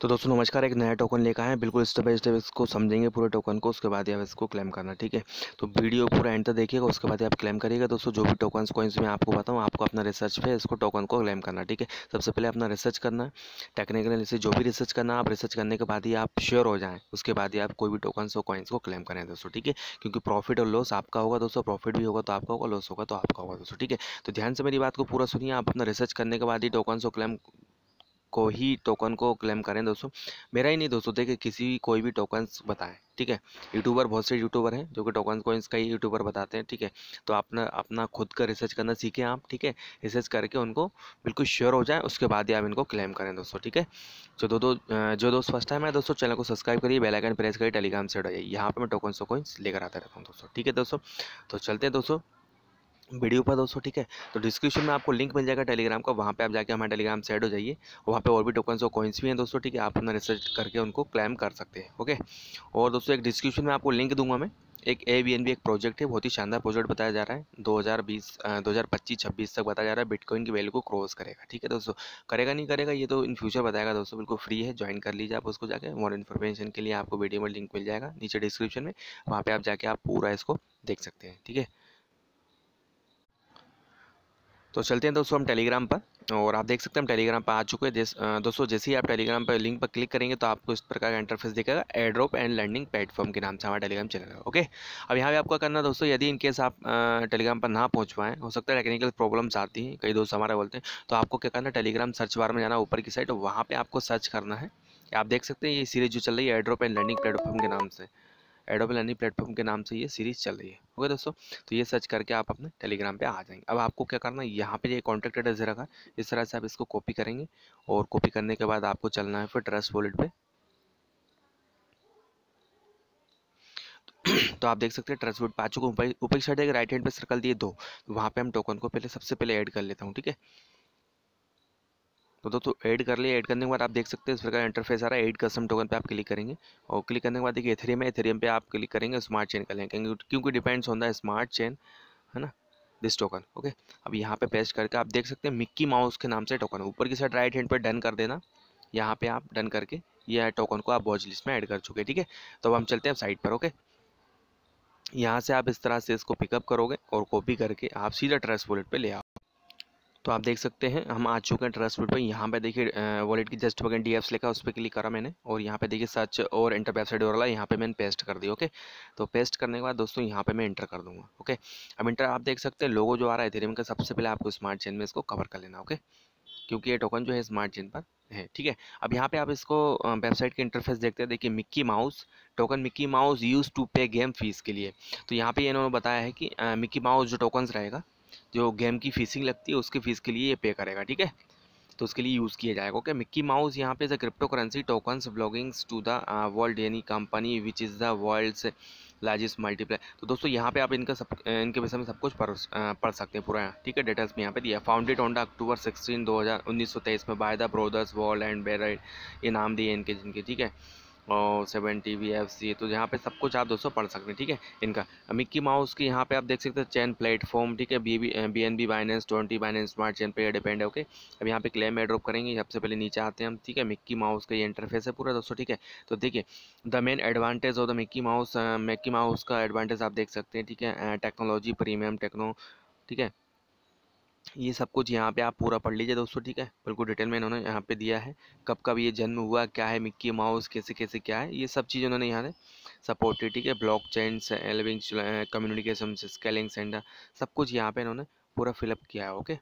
तो दोस्तों नमस्कार एक नया टोकन लेकर आए बिल्कुल स्टेप बाई स्टेप इसको समझेंगे पूरे टोकन को उसके बाद आप इसको क्लेम करना ठीक है तो वीडियो पूरा एंड तक देखिएगा उसके बाद आप क्लेम करिएगा दोस्तों जो भी टोकन कॉइन्स मैं आपको बताऊँ आपको अपना रिसर्च पे इसको टोकन को क्लेम करना ठीक है सबसे पहले अपना रिसर्च करना है टेक्निकल से जो भी रिसर्च करना आप रिसर्च करने के बाद ही आप श्योर हो जाएँ उसके बाद ही आप कोई भी टोकन और कॉइन्स को क्लेम करें दोस्तों ठीक है क्योंकि प्रॉफिट और लॉस आपका होगा दोस्तों प्रॉफिट भी होगा तो आपका होगा लॉस होगा तो आपका होगा दोस्तों ठीक है तो ध्यान से मेरी बात को पूरा सुनिए आप अपना रिसर्च करने के बाद ही टोकन को क्लेम को ही टोकन को क्लेम करें दोस्तों मेरा ही नहीं दोस्तों देखिए किसी कोई भी टोकन्स बताएं ठीक है यूट्यूबर बहुत से यूट्यूबर हैं जो कि टोकन को इसका ही यूट्यूबर बताते हैं ठीक है तो अपना अपना खुद का रिसर्च करना सीखें आप ठीक है रिसर्च करके उनको बिल्कुल श्योर हो जाए उसके बाद ही आप इनको क्लेम करें दोस्तों ठीक है तो दो दो जो दोस्त फर्स्ट टाइम है दोस्तों चैनल को सब्सक्राइब करिए बेलाइकन प्रेस करिए टेलीग्राम से डाइए यहाँ पर मैं टोकन सो कोइंस लेकर आता रहता हूँ दोस्तों ठीक है दोस्तों तो चलते हैं दोस्तों वीडियो पर दोस्तों ठीक है तो डिस्क्रिप्शन में आपको लिंक मिल जाएगा टेलीग्राम का वहाँ पे आप जाके हमारे टेलीग्राम से ऐड हो जाइए वहाँ पे और भी टोकन्स और कॉइन्स भी हैं दोस्तों ठीक है आप अपना रिसर्च करके उनको क्लेम कर सकते हैं ओके और दोस्तों एक डिस्क्रिप्शन में आपको लिंक दूंगा मैं एक ए बी एन बी एक प्रोजेक्ट है बहुत ही शानदार प्रोजेक्ट बताया जा रहा है 2020 2025 छब्बीस तक बताया जा रहा है बिटकॉइन की वैल्यू को क्रॉस करेगा ठीक है दोस्तों करेगा नहीं करेगा ये तो इन फ्यूचर बताएगा दोस्तों बिल्कुल फ्री है ज्वाइन कर लीजिए आप उसको जाके मोर इन्फॉर्मेशन के लिए आपको वीडियो में लिंक मिल जाएगा नीचे डिस्क्रिप्शन में वहाँ पर आप जाके आप पूरा इसको देख सकते हैं ठीक है तो चलते हैं दोस्तों हम टेलीग्राम पर और आप देख सकते हैं हम टेलीग्राम पर आ चुके हैं जैसे दोस्तों जैसे ही आप टेलीग्राम पर लिंक पर क्लिक करेंगे तो आपको इस प्रकार का इंटरफेस दिखेगा एड्रॉप एंड लर्निंग प्लेटफॉर्म के नाम से हमारा टेलीग्राम चलेगा ओके अब यहाँ पे आपका करना दोस्तों यदि इनकेस आप टेलीग्राम पर ना पहुँच पाएँ हो सकता है टेक्निकल प्रॉब्लम्स आती हैं कई दोस्त हमारे बोलते हैं तो आपको क्या करना टेलीग्राम सर्च बार में जाना ऊपर की साइड वहाँ पर आपको सर्च करना है आप देख सकते हैं ये सीरीज जो चल रही है एड्रॉप एंड लर्निंग प्लेटफॉर्म के नाम से एडोबल एनी प्लेटफॉर्म के नाम से ये सीरीज़ चल रही है ओके दोस्तों तो ये सर्च करके आप अपने टेलीग्राम पे आ जाएंगे अब आपको क्या करना है यहाँ पे ये कॉन्टैक्ट एड्रेस रखा इस तरह से आप इसको कॉपी करेंगे और कॉपी करने के बाद आपको चलना है फिर ट्रस्ट वॉलेट पर तो आप देख सकते हैं ट्रस्ट वोट पा चुका ऊपर ऊपर साइड एक राइट हैंड पे सर्कल दिए दो तो वहाँ पे हम टोकन को पहले सबसे पहले ऐड कर लेता हूँ ठीक है तो दोस्तों ऐड कर लिए ऐड करने के बाद आप देख सकते हैं इस प्रकार इंटरफेस आ रहा है ऐड कस्टम टोकन पे आप क्लिक करेंगे और क्लिक करने के बाद देखिए एथेरियम है एथेरियम पे आप क्लिक करेंगे स्मार्ट चेन का लेंगे क्योंकि depends on the smart chain है ना दिस टोकन ओके अब यहाँ पे पेस्ट करके आप देख सकते हैं मिक्की माउस के नाम से टोकन ऊपर की साइड राइट हैंड पर डन कर देना यहाँ पर आप डन करके यह टोकन को आप वॉच लिस्ट में ऐड कर चुके ठीक है तो अब हम चलते हैं साइट पर ओके यहाँ से आप इस तरह से इसको पिकअप करोगे और कॉपी करके आप सीधा ट्रस्ट वॉलेट पर ले आओ तो आप देख सकते हैं हम आ चुके हैं ट्रस्ट पर यहाँ पे देखिए वॉलेट की जस्ट वगैरह डी एफ्स लिखा उस पर क्लिक करा मैंने और यहाँ पे देखिए सर्च और इंटर वेबसाइट वाला यहाँ पे मैंने पेस्ट कर दी ओके तो पेस्ट करने के बाद दोस्तों यहाँ पे मैं इंटर कर दूँगा ओके अब इंटर आप देख सकते हैं लोगो जो आ रहा है धीरे सबसे पहले आपको स्मार्ट चेन में इसको कवर कर लेना ओके क्योंकि ये टोकन जो है स्मार्ट चेन पर है ठीक है अब यहाँ पे आप इसको वेबसाइट के इंटरफेस देखते हैं देखिए Mickey Mouse token Mickey Mouse use to pay game fees के लिए तो यहाँ पे इन्होंने बताया है कि मिक्की माउस जो टोकन्स रहेगा जो गेम की फीसिंग लगती है उसकी फीस के लिए ये पे करेगा ठीक है तो उसके लिए यूज़ किया जाएगा ओके मिक्की माउस यहाँ पे is crypto currency tokens belongs to the world यानी company which is the world's largest multiply तो दोस्तों यहाँ पे आप इनका सब इनके विषय में सब कुछ पढ़ uh, पढ़ सकते हैं पूरा ठीक है डिटेल्स में यहाँ पे दिया founded on the October sixteen दो हज़ार उन्नीस सौ तेईस में by the brothers world and बेराइड ये नाम दिए इनके जिनके ठीक है और seven T V F C तो यहाँ पे सब कुछ आप दोस्तों पढ़ सकते हैं ठीक है इनका मिक्की माउस की यहाँ पे आप देख सकते हैं चैन प्लेटफॉर्म ठीक है B B B N B Binance twenty Binance smart chain पे डिपेंड है ओके अब यहाँ पे क्लेम एड्रॉप करेंगे सबसे पहले नीचे आते हैं हम ठीक है मिक्की माउस का ये इंटरफेस है पूरा दोस्तों ठीक है तो देखिए the main advantage of the Mickey Mouse Mickey Mouse का एडवांटेज आप देख सकते हैं ठीक है टेक्नोलॉजी प्रीमियम टेक्नो ठीक है ये सब कुछ यहाँ पे आप पूरा पढ़ लीजिए दोस्तों ठीक है बिल्कुल डिटेल में इन्होंने यहाँ पे दिया है कब कब ये जन्म हुआ क्या है मिक्की माउस कैसे कैसे क्या है ये सब चीज़ उन्होंने यहाँ सपोर्ट ठीक है block chains elevating communication scaling centre सब कुछ यहाँ पे इन्होंने पूरा फिलअप किया है ओके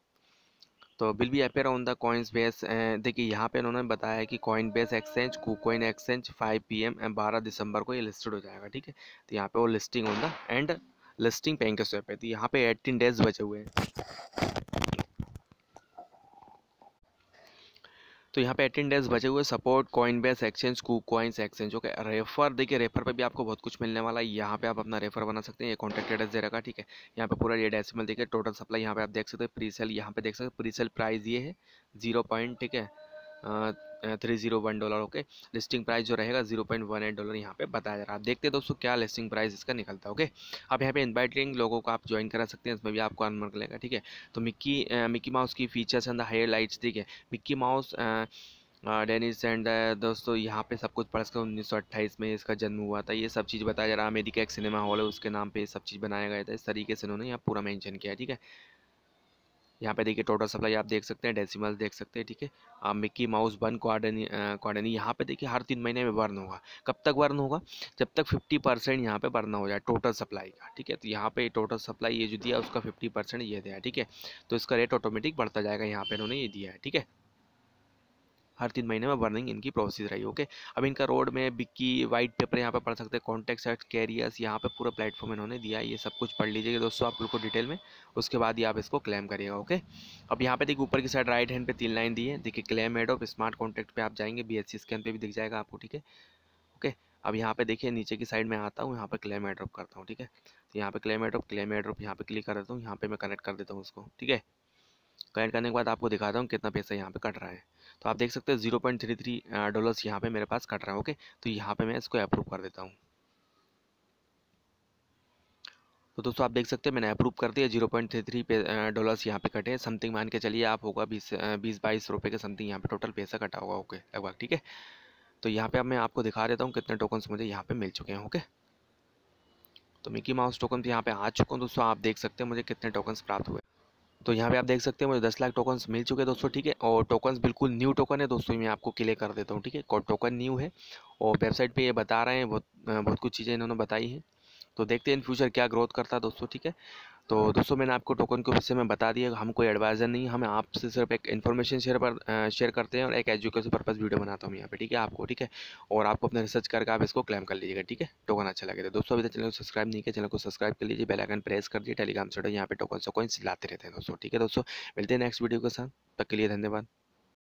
तो will be appear on the coins base देखिए यहाँ पे इन्होंने बताया कि कॉइन बेस एक्सचेंज कू एक्सचेंज 5 पी एम बारह दिसंबर को ये लिस्टेड हो जाएगा ठीक है तो यहाँ पे वो listing on the end listing pancake swap है तो यहाँ पे 18 डेज बचे हुए हैं तो यहाँ पे अटेंडेंस बचे हुए support Coinbase exchange Ku coins exchange okay refer देखिए रेफर पे भी आपको बहुत कुछ मिलने वाला है यहाँ पे आप अपना रेफर बना सकते हैं ये कॉन्टैक्ट एड्रेस दे रखा ठीक है यहाँ पे पूरा ये डेसिमल देखिए टोटल सप्लाई यहाँ पे आप देख सकते हैं प्री सेल यहाँ पे देख सकते हैं प्री सेल प्राइस ये है जीरो पॉइंट ठीक है three zero one dollar okay listing price जो रहेगा zero point one eight dollar यहाँ पे बताया जा रहा है आप देखते हैं दोस्तों क्या लिस्टिंग प्राइस इसका निकलता है ओके आप यहाँ पे इन्वाइट लिंक लोगों को आप ज्वाइन करा सकते हैं इसमें भी आपको अर्न लेगा ठीक है तो मिक्की मिक्की माउस की features and the higher lights ठीक है मिक्की माउस डेनिस एंड दोस्तों यहाँ पे सब कुछ पढ़ सकते उन्नीस में इसका जन्म हुआ था ये सब चीज़ बताया जा रहा है अमेरिका एक सिनेमा हॉल है उसके नाम पे सब चीज़ बनाया गया था इस तरीके से उन्होंने यहाँ पूरा मेंशन किया ठीक है यहाँ पे देखिए टोटल सप्लाई आप देख सकते हैं डेसिमल देख सकते हैं ठीक है आ, मिक्की माउस वन क्वारनी क्वारनी यहाँ पे देखिए हर तीन महीने में बर्न होगा कब तक बर्न होगा जब तक फिफ्टी परसेंट यहाँ पे बर्न हो जाए टोटल सप्लाई का ठीक है तो यहाँ पे टोटल सप्लाई ये जो दिया उसका फिफ्टी परसेंट ये दिया ठीक है तो इसका रेट ऑटोमेटिक बढ़ता जाएगा यहाँ पर इन्होंने ये दिया है ठीक है हर तीन महीने में वर्निंग इनकी प्रोसेस रही ओके अब इनका रोड में बिक्की वाइट पेपर यहाँ पर पढ़ सकते हैं कॉन्टैक्ट सेट कैरियर्स यहाँ पर पूरा प्लेटफॉर्म इन्होंने दिया ये सब कुछ पढ़ लीजिएगा दोस्तों आप बिल्कुल डिटेल में उसके बाद ही आप इसको क्लेम करिएगा ओके अब यहाँ पे देखिए ऊपर की साइड राइट हैंड पे तीन लाइन दी है देखिए क्लेम एड और स्मार्ट कॉन्टैक्ट पे आप जाएंगे बी स्कैन पे भी दिख जाएगा आपको ठीक है ओके अब यहाँ पे देखिए नीचे की साइड में आता हूँ यहाँ पे क्लेम एड्रॉप करता हूँ ठीक है तो यहाँ पे क्लेम एड्रॉप क्लेम एड्रॉप यहाँ पे क्लिक कर देता हूँ यहाँ पे मैं कनेक्ट कर देता हूँ उसको ठीक है कनेक्ट करने के बाद आपको दिखाता हूँ कितना पैसा यहाँ पे कट रहा है तो आप देख सकते हैं zero point three three dollars यहाँ पे मेरे पास कट रहा है ओके तो यहाँ पे मैं इसको अप्रूव कर देता हूँ तो दोस्तों आप देख सकते हैं मैंने अप्रूव कर दिया zero point three three dollars यहाँ पे कटे समथिंग मान के चलिए आप होगा बीस बीस बाईस रुपये के समथिंग यहाँ पे टोटल पैसा कटा होगा ओके लगभग ठीक है तो यहाँ पे अब मैं आपको दिखा देता हूँ कितने टोकन्स मुझे यहाँ पे मिल चुके हैं ओके तो मिकी माउस टोकन यहाँ पे आ चुका हूँ दोस्तों आप देख सकते हैं मुझे कितने टोकन्स प्राप्त हुए तो यहाँ पे आप देख सकते हैं मुझे दस लाख टोकन्स मिल चुके हैं दोस्तों ठीक है और टोकन्स बिल्कुल न्यू टोकन है दोस्तों मैं आपको क्लियर कर देता हूँ ठीक है टोकन न्यू है और वेबसाइट पे ये बता रहे हैं बहुत बहुत कुछ चीज़ें इन्होंने बताई हैं तो देखते हैं इन फ्यूचर क्या ग्रोथ करता है दोस्तों ठीक है तो दोस्तों मैंने आपको टोकन के विषय में बता दिया हम कोई एडवाइज़र नहीं हम आपसे सिर्फ एक इन्फॉर्मेशन शेयर पर शेयर करते हैं और एक एजुकेशन पर्पज़ वीडियो बनाता हूँ यहाँ पे ठीक है आपको ठीक है और आपको अपने रिसर्च करके आप इसको क्लेम कर लीजिएगा ठीक है टोकन अच्छा लगे तो दोस्तों अभी तक चैनल को सब्सक्राइब नहीं किया चैनल को सब्सक्राइब कर लीजिए बेलाइकन प्रेस कर दिए टेलीग्राम से यहाँ पर टोकन से कोई लाते रहते हैं दोस्तों ठीक है दोस्तों मिलते हैं नेक्स्ट वीडियो के साथ तक के लिए धन्यवाद